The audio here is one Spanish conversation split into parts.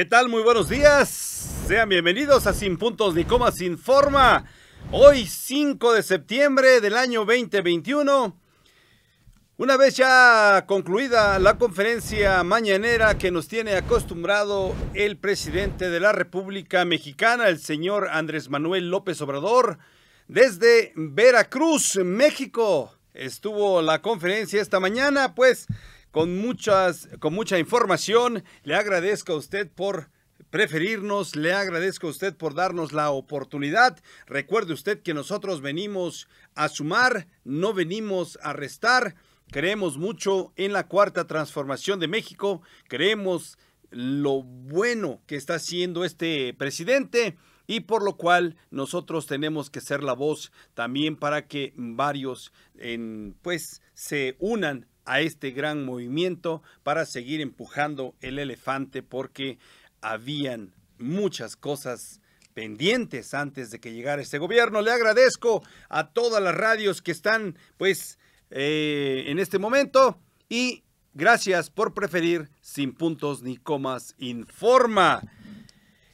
¿Qué tal? Muy buenos días. Sean bienvenidos a Sin Puntos ni Comas Sin Forma. Hoy 5 de septiembre del año 2021. Una vez ya concluida la conferencia mañanera que nos tiene acostumbrado el presidente de la República Mexicana, el señor Andrés Manuel López Obrador, desde Veracruz, México. Estuvo la conferencia esta mañana, pues con, muchas, con mucha información. Le agradezco a usted por preferirnos. Le agradezco a usted por darnos la oportunidad. Recuerde usted que nosotros venimos a sumar, no venimos a restar. Creemos mucho en la cuarta transformación de México. Creemos lo bueno que está haciendo este presidente y por lo cual nosotros tenemos que ser la voz también para que varios pues se unan a este gran movimiento para seguir empujando el elefante porque habían muchas cosas pendientes antes de que llegara este gobierno. Le agradezco a todas las radios que están pues eh, en este momento y gracias por preferir sin puntos ni comas informa.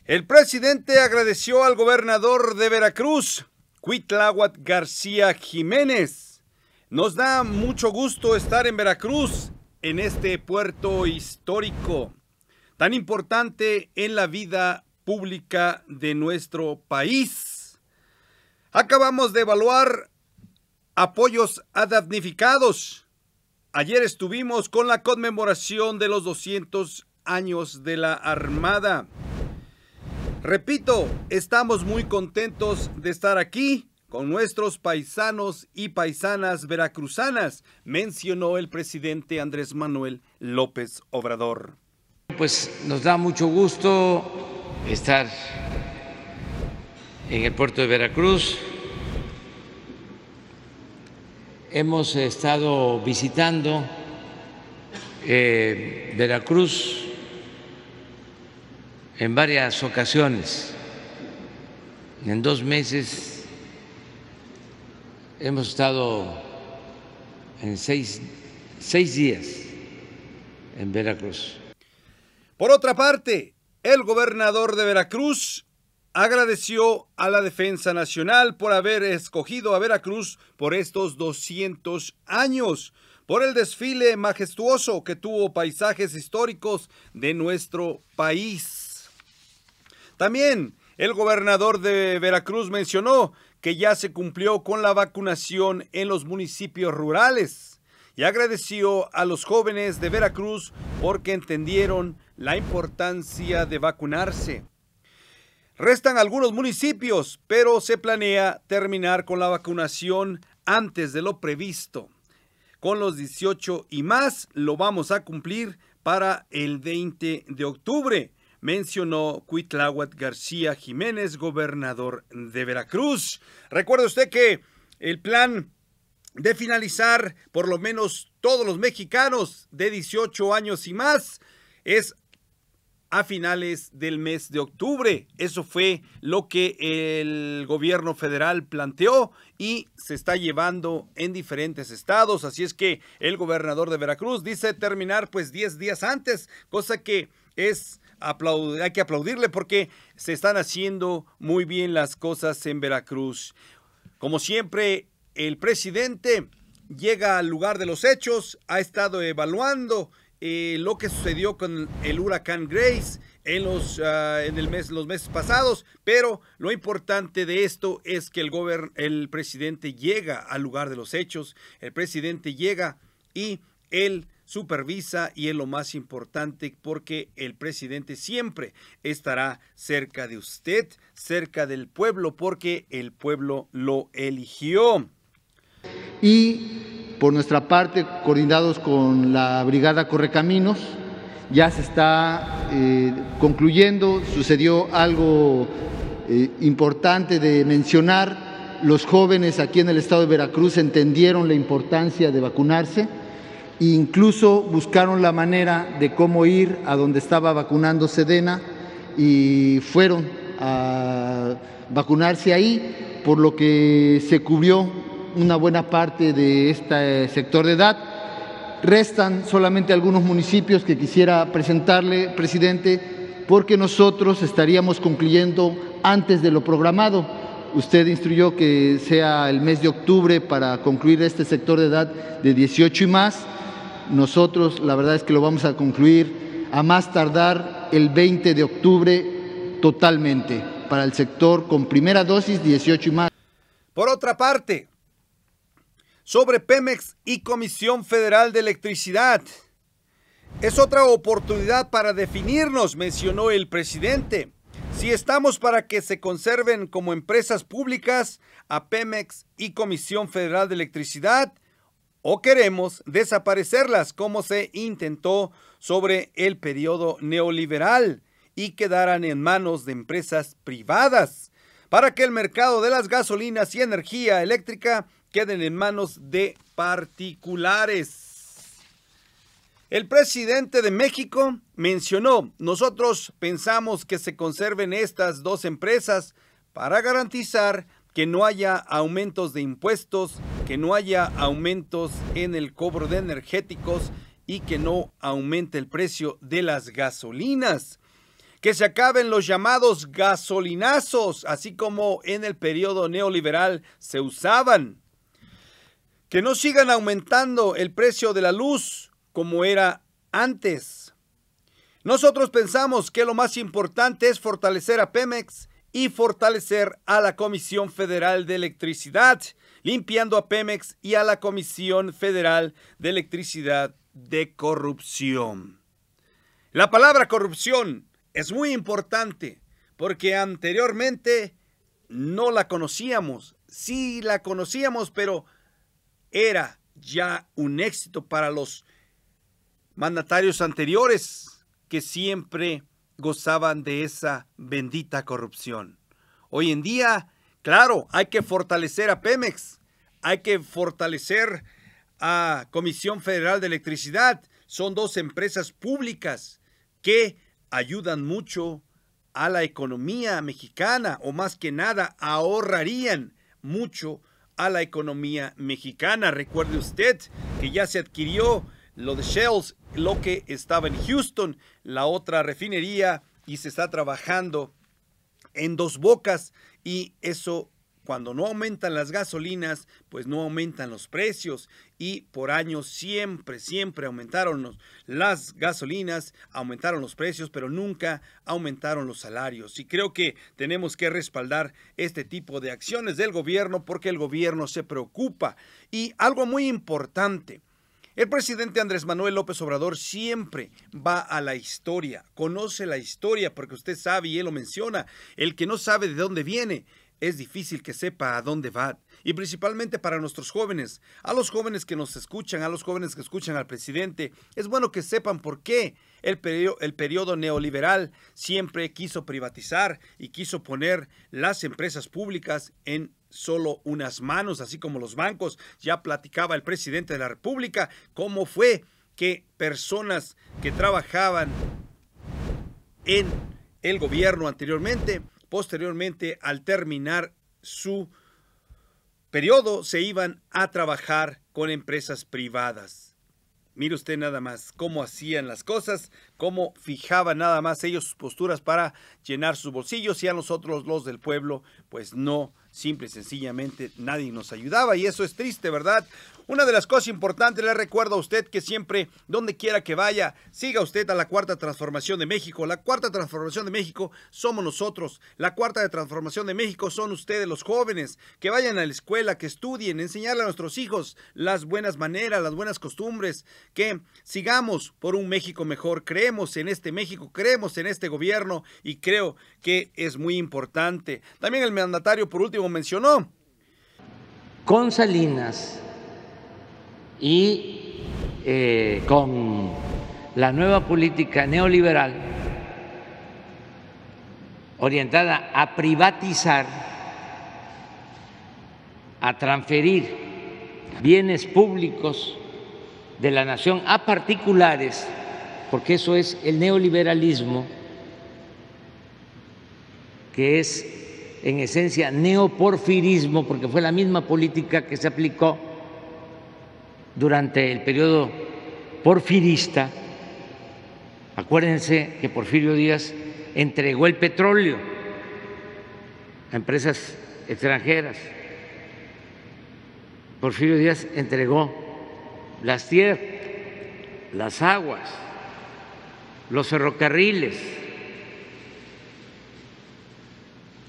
El presidente agradeció al gobernador de Veracruz, Cuitláhuac García Jiménez, nos da mucho gusto estar en Veracruz, en este puerto histórico, tan importante en la vida pública de nuestro país. Acabamos de evaluar apoyos a Ayer estuvimos con la conmemoración de los 200 años de la Armada. Repito, estamos muy contentos de estar aquí con nuestros paisanos y paisanas veracruzanas, mencionó el presidente Andrés Manuel López Obrador. Pues nos da mucho gusto estar en el puerto de Veracruz. Hemos estado visitando eh, Veracruz en varias ocasiones. En dos meses Hemos estado en seis, días en Veracruz. Por otra parte, el gobernador de Veracruz agradeció a la Defensa Nacional por haber escogido a Veracruz por estos 200 años, por el desfile majestuoso que tuvo paisajes históricos de nuestro país. También el gobernador de Veracruz mencionó que ya se cumplió con la vacunación en los municipios rurales y agradeció a los jóvenes de Veracruz porque entendieron la importancia de vacunarse. Restan algunos municipios, pero se planea terminar con la vacunación antes de lo previsto. Con los 18 y más lo vamos a cumplir para el 20 de octubre mencionó Cuitláhuac García Jiménez, gobernador de Veracruz. Recuerde usted que el plan de finalizar por lo menos todos los mexicanos de 18 años y más es a finales del mes de octubre. Eso fue lo que el gobierno federal planteó y se está llevando en diferentes estados. Así es que el gobernador de Veracruz dice terminar pues 10 días antes, cosa que es hay que aplaudirle porque se están haciendo muy bien las cosas en Veracruz. Como siempre, el presidente llega al lugar de los hechos, ha estado evaluando eh, lo que sucedió con el huracán Grace en, los, ah, en el mes, los meses pasados, pero lo importante de esto es que el, el presidente llega al lugar de los hechos, el presidente llega y él supervisa y es lo más importante porque el presidente siempre estará cerca de usted, cerca del pueblo, porque el pueblo lo eligió. Y por nuestra parte, coordinados con la Brigada caminos ya se está eh, concluyendo, sucedió algo eh, importante de mencionar, los jóvenes aquí en el estado de Veracruz entendieron la importancia de vacunarse incluso buscaron la manera de cómo ir a donde estaba vacunando Sedena y fueron a vacunarse ahí, por lo que se cubrió una buena parte de este sector de edad. Restan solamente algunos municipios que quisiera presentarle, presidente, porque nosotros estaríamos concluyendo antes de lo programado. Usted instruyó que sea el mes de octubre para concluir este sector de edad de 18 y más nosotros, la verdad es que lo vamos a concluir a más tardar el 20 de octubre totalmente para el sector con primera dosis 18 y más. Por otra parte, sobre Pemex y Comisión Federal de Electricidad. Es otra oportunidad para definirnos, mencionó el presidente. Si estamos para que se conserven como empresas públicas a Pemex y Comisión Federal de Electricidad, o queremos desaparecerlas como se intentó sobre el periodo neoliberal y quedarán en manos de empresas privadas para que el mercado de las gasolinas y energía eléctrica queden en manos de particulares. El presidente de México mencionó, nosotros pensamos que se conserven estas dos empresas para garantizar que no haya aumentos de impuestos que no haya aumentos en el cobro de energéticos y que no aumente el precio de las gasolinas. Que se acaben los llamados gasolinazos, así como en el periodo neoliberal se usaban. Que no sigan aumentando el precio de la luz como era antes. Nosotros pensamos que lo más importante es fortalecer a Pemex y fortalecer a la Comisión Federal de Electricidad limpiando a Pemex y a la Comisión Federal de Electricidad de corrupción. La palabra corrupción es muy importante porque anteriormente no la conocíamos. Sí la conocíamos, pero era ya un éxito para los mandatarios anteriores que siempre gozaban de esa bendita corrupción. Hoy en día Claro, hay que fortalecer a Pemex, hay que fortalecer a Comisión Federal de Electricidad. Son dos empresas públicas que ayudan mucho a la economía mexicana o más que nada ahorrarían mucho a la economía mexicana. Recuerde usted que ya se adquirió lo de Shells, lo que estaba en Houston, la otra refinería y se está trabajando en dos bocas y eso cuando no aumentan las gasolinas, pues no aumentan los precios y por años siempre, siempre aumentaron las gasolinas, aumentaron los precios, pero nunca aumentaron los salarios. Y creo que tenemos que respaldar este tipo de acciones del gobierno porque el gobierno se preocupa. Y algo muy importante, el presidente Andrés Manuel López Obrador siempre va a la historia, conoce la historia, porque usted sabe y él lo menciona, el que no sabe de dónde viene, es difícil que sepa a dónde va. Y principalmente para nuestros jóvenes, a los jóvenes que nos escuchan, a los jóvenes que escuchan al presidente, es bueno que sepan por qué el periodo, neoliberal siempre quiso privatizar y quiso poner las empresas públicas en solo unas manos, así como los bancos. Ya platicaba el presidente de la República cómo fue que personas que trabajaban en el gobierno anteriormente, posteriormente al terminar su periodo, se iban a trabajar con empresas privadas. Mire usted nada más cómo hacían las cosas, cómo fijaban nada más ellos sus posturas para llenar sus bolsillos y a nosotros los del pueblo, pues no, simple y sencillamente nadie nos ayudaba y eso es triste, ¿verdad? Una de las cosas importantes, le recuerdo a usted que siempre, donde quiera que vaya, siga usted a la Cuarta Transformación de México. La Cuarta Transformación de México somos nosotros. La Cuarta de Transformación de México son ustedes los jóvenes, que vayan a la escuela, que estudien, enseñarle a nuestros hijos las buenas maneras, las buenas costumbres, que sigamos por un México mejor. creo creemos en este México, creemos en este gobierno y creo que es muy importante. También el mandatario por último mencionó. Con Salinas y eh, con la nueva política neoliberal orientada a privatizar, a transferir bienes públicos de la nación a particulares porque eso es el neoliberalismo, que es en esencia neoporfirismo, porque fue la misma política que se aplicó durante el periodo porfirista. Acuérdense que Porfirio Díaz entregó el petróleo a empresas extranjeras. Porfirio Díaz entregó las tierras, las aguas, los ferrocarriles,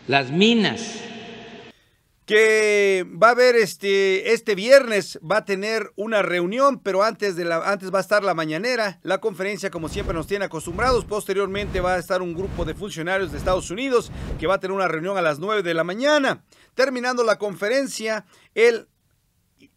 las minas. Que va a haber este, este viernes, va a tener una reunión, pero antes, de la, antes va a estar la mañanera, la conferencia como siempre nos tiene acostumbrados. Posteriormente va a estar un grupo de funcionarios de Estados Unidos que va a tener una reunión a las 9 de la mañana. Terminando la conferencia, él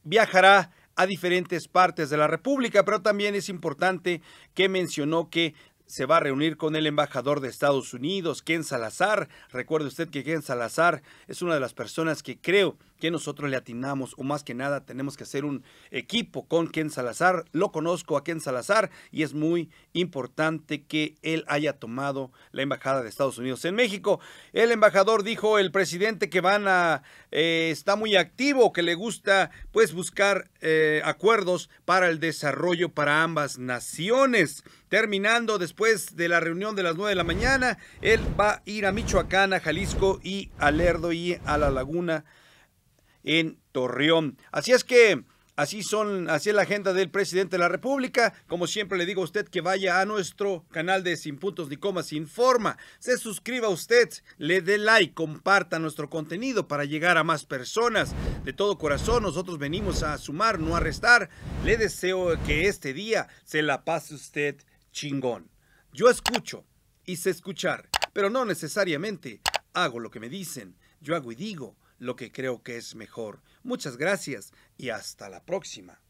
viajará a diferentes partes de la República, pero también es importante que mencionó que se va a reunir con el embajador de Estados Unidos, Ken Salazar. Recuerde usted que Ken Salazar es una de las personas que creo que nosotros le atinamos o más que nada tenemos que hacer un equipo con Ken Salazar. Lo conozco a Ken Salazar y es muy importante que él haya tomado la embajada de Estados Unidos en México. El embajador dijo el presidente que van a eh, está muy activo, que le gusta pues buscar eh, acuerdos para el desarrollo para ambas naciones. Terminando después de la reunión de las 9 de la mañana, él va a ir a Michoacán, a Jalisco y a Lerdo y a La Laguna en Torreón. Así es que Así son, así es la agenda del presidente de la República. Como siempre le digo a usted que vaya a nuestro canal de Sin Puntos ni Comas informa. Se suscriba a usted, le dé like, comparta nuestro contenido para llegar a más personas. De todo corazón, nosotros venimos a sumar, no a restar. Le deseo que este día se la pase usted chingón. Yo escucho y sé escuchar, pero no necesariamente hago lo que me dicen. Yo hago y digo lo que creo que es mejor. Muchas gracias y hasta la próxima.